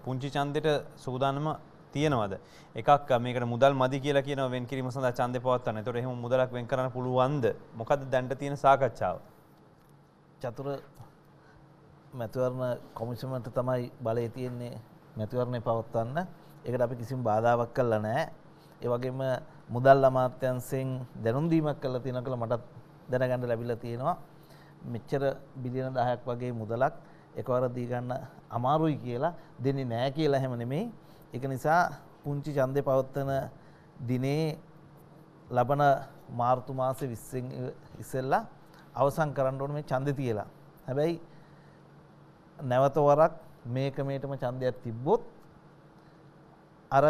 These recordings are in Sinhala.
පුංචි චන්දෙට සූදානම තියෙනවද එකක් මේකට මුදල් මදි කියලා කියන වෙන් කිරීම සඳහා ඡන්දය පවත්වන්න. ඒතකොට එහෙම මුදලක් වෙන් කරන්න පුළුවන්ද? මොකද්ද දැන්ට තියෙන සාකච්ඡාව? චතුර මැතිවරණ කොමිෂමන්ට තමයි බලය තියෙන්නේ මැතිවරණය පවත්වන්න. ඒකට අපි කිසිම බාධාවක් කළා නැහැ. ඒ වගේම මුදල් අමාත්‍යංශයෙන් දැනුම් දීමක් කළා තියෙනකල මටත් දැනගන්න ලැබිලා තියෙනවා. මෙච්චර බිලියන 10ක් වගේ මුදලක් එකවර දී ගන්න අමාරුයි කියලා දෙන්නේ නැහැ කියලා හැම නෙමෙයි. ඒක නිසා පුංචි ඡන්දේ පවත්වන දිනේ ලබන මාර්තු මාසේ 20 ඉස්සෙල්ලා අවසන් කරන්න ඕනේ මේ ඡන්දේ තියලා. හැබැයි නැවත වරක් මේ ක්‍රමයටම ඡන්දයක් තිබ්බොත් අර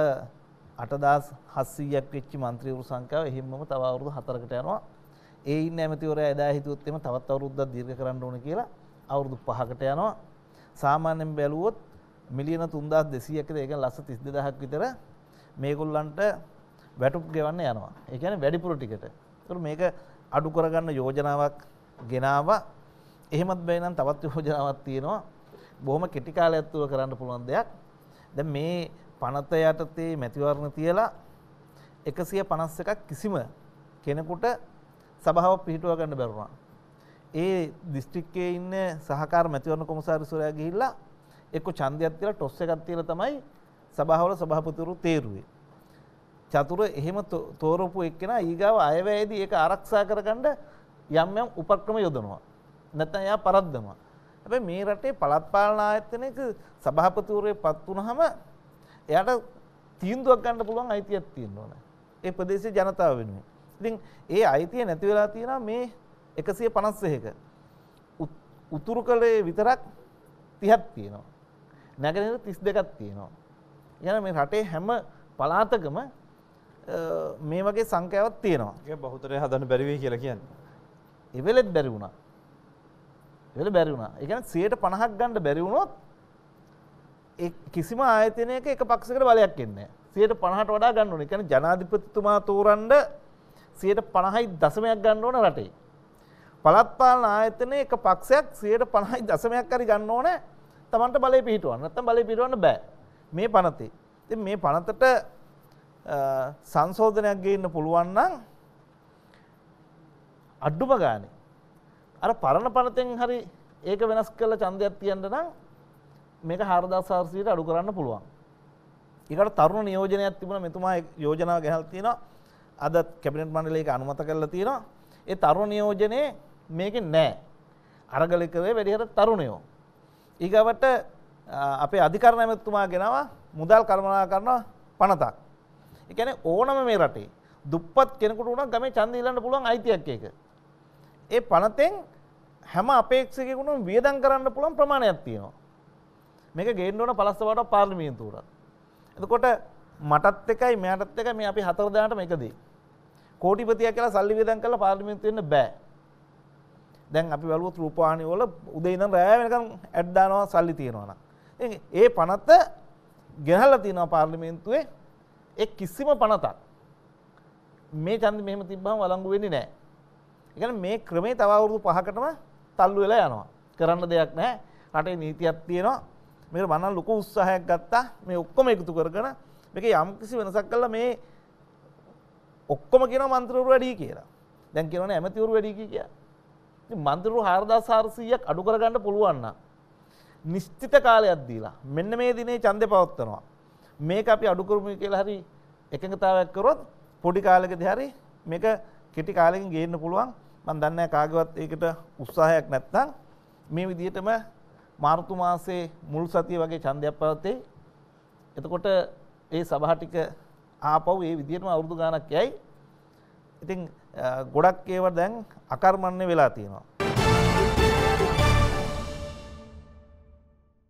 8700ක් වෙච්ච മന്ത്രിවරු සංඛ්‍යාව එහෙම්මම තව අවුරුදු 4කට යනවා. ඒ ඉන්න ඇමතිවරයා එදා හිතුවොත් එimhe තවත් අවුරුද්දක් දීර්ඝ කරන්න ඕන කියලා අවුරුදු 5කට යනවා. සාමාන්‍යයෙන් බැලුවොත් මිලියන 3200ක් විතර ඒ කියන්නේ ලක්ෂ 32000ක් විතර මේගොල්ලන්ට වැටුප් ගෙවන්න යනවා. ඒ කියන්නේ වැඩිපුර ටිකට. ඒතර මේක අඩු කරගන්න යෝජනාවක් ගෙනාවා. එහෙමත් බැරි නම් තවත් යෝජනාවක් තියෙනවා. බොහොම කෙටි කාලයක් තුළ කරන්න පුළුවන් දෙයක්. දැන් මේ පනත යටතේ මැතිවරණ තියලා 151ක් කිසිම කෙනෙකුට සභාව පිහිටුවා ගන්න බැරුණා. ඒ දිස්ත්‍රික්කයේ ඉන්න සහකාර මැතිවරණ කොමසාරිස්වරයා ගිහිල්ලා එක්ක ඡන්දයක් තියලා ටොස් එකක් තියලා තමයි සභාවල සභාපතිවරු තේරුවේ. චතුර එහෙම තෝරපු එක්කෙනා ඊගාව අයවැයේදී ඒක ආරක්ෂා කරගන්න යම් යම් උපක්‍රම යොදනවා. නැත්නම් එයා පරද්දනවා. හැබැයි මේ රටේ පළාත් පාලන ආයතනයක සභාපතිවරයෙක් පත් වුනහම එයාට තීන්දුවක් ගන්න පුළුවන් අයිතියක් තියෙනවා. ඒ ප්‍රදේශයේ ජනතාව වෙනුවෙන්. ඉතින් ඒ අයිතිය නැති වෙලා තියෙනවා මේ එකසිය පනස්සයක උතුරු කළේ විතරක් තිහත් තියෙනවා. නැගෙනහිර තිස් දෙකක් තියෙනවා. යන මේ රටේ හැම පලාතකම මේ වගේ සංඛ්‍යාවක් තියෙනවා. ඒක බහුතරය හදන්න බැරි වෙයි කියලා කියන්නේ. ඉවෙලෙත් බැරි වුණා. ඉවෙල බැරි වුණා. ඒ කියන්නේ 150ක් ගන්න බැරි වුණොත් ඒ කිසිම ආයතනයක එක පක්ෂයකට බලයක් එන්නේ නැහැ. 150ට වඩා ගන්න ඕනේ. ඒ කියන්නේ ජනාධිපතිතුමා තෝරන්න 150යි දශමයක් ගන්න ඕන රටේ. පළත්පාලන ආයතනයේ එක පක්ෂයක් 50.50ක් හරි ගන්න ඕනේ තමන්ට බලය පිහිටවන්න. නැත්නම් බලය පිහිටවන්න බෑ. මේ පනතේ. ඉතින් මේ පනතට සංශෝධනයක් ගේන්න පුළුවන් නම් අඩුම ගානේ අර පරණ පනතෙන් හරි ඒක වෙනස් කරලා ඡන්දයක් තියන්න නම් මේක 4400ට අඩු කරන්න පුළුවන්. ඊකට තරුණ නියෝජනයක් තිබුණා මෙතුමා යෝජනාව ගෙනල් තිනවා. අද කැබිනට් මණ්ඩලයක අනුමත කරලා තිනවා. ඒ තරුණ නියෝජනයේ මේක නෑ. අරගලිකවේ වැඩිහර තරුණයෝ. ඊගවට අපේ අධිකරණ ඇමතුමා ගෙනවා මුදල් කර්මනා කරනවා පනතක්. එකන ඕනම මේ රටේ දුප්පත් කෙනෙකුට වුණක් ගම චන්දීලන්න පුළුවන් අයිතියක් එක. ඒ පනතෙන් හැම අපේක්ෂකකුණු වියදන් කරන්න පුළන් ප්‍රමාණයක් තියෙනවා. මේක ගේන්නඕන පලස්සවට පාර්ලිමීන්තුර. එතකොට මටත් එකයි මෑටත් එක මේ අපි හතරදාට එකදී. කෝටිපතිය කියලා සල්ලි වියදන් කළ පාර්ලිමින්තුවෙන්න බෑ. දැන් අපි වැලුවොත් රූපවාහිනිය වල උදේ ඉඳන් රෑ වෙනකන් ඇඩ් දානවා සල්ලි තියෙනවා නම්. ඒ පනත ගෙනහලා තියෙනවා පාර්ලිමේන්තුවේ ඒ කිසිම පනතක් මේ ඡන්ද මෙහෙම තිබ්බම වළංගු වෙන්නේ නැහැ. ඒ කියන්නේ මේ ක්‍රමේ තව අවුරුදු 5කටම තල්ලු වෙලා යනවා. කරන්න දෙයක් නැහැ. රටේ නීතියක් තියෙනවා. මේකට මම ලොකු උත්සාහයක් ගත්තා. මේ ඔක්කොම එකතු කරගෙන මේක යම් කිසි වෙනසක් කළා මේ ඔක්කොම කියන මන්ත්‍රවරු වැඩි කියලා. දැන් කියනවනේ ඇමතිවරු වැඩි කියලා. මන්තරු හාරදා සාරසීයක් අඩුකරගන්න පුළුවන්න. නිශ්චිත කාලයක් දීලා මෙන්න මේ දිනේ චන්දය පවත්වනවා. මේක අපි අඩුකරමය කියලා හරි එකඟතාවයක් කරොත් පොඩි කාලෙකද හරි මේක කෙටි කාලෙකින් ගේන්න පුළුවන් මම දන්නේ කාගේවත් ඒකට උත්සාහයක් නැත්නම් මේ විදිහටම මාර්තු මාසේ මුල් සතිය වගේ ඡන්දයක් පවතේ එතකොට ඒ සභා ටික ආපහු ඒ විදිහටම අවුරුදු ගාණක් යයි ඉතින් ගොඩක් ඒව දැන් අකර්මණ්‍ය වෙලා තියෙනවා.